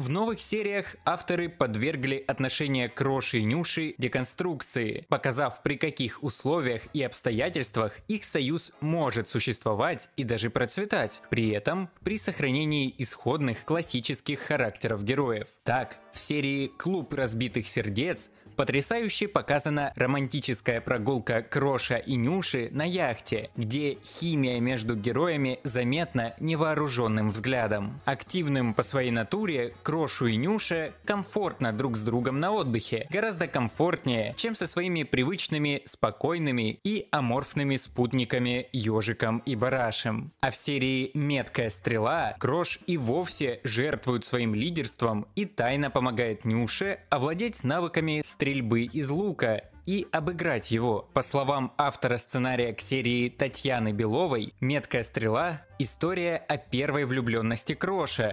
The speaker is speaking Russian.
В новых сериях авторы подвергли отношения Кроши и Нюши деконструкции, показав при каких условиях и обстоятельствах их союз может существовать и даже процветать, при этом при сохранении исходных классических характеров героев. Так, в серии «Клуб разбитых сердец» Потрясающе показана романтическая прогулка Кроша и Нюши на яхте, где химия между героями заметна невооруженным взглядом. Активным по своей натуре Крошу и Нюше комфортно друг с другом на отдыхе, гораздо комфортнее, чем со своими привычными, спокойными и аморфными спутниками Ежиком и Барашем. А в серии «Меткая стрела» Крош и вовсе жертвует своим лидерством и тайно помогает Нюше овладеть навыками стрельбы из лука и обыграть его. По словам автора сценария к серии Татьяны Беловой, «Меткая стрела» — история о первой влюбленности Кроша,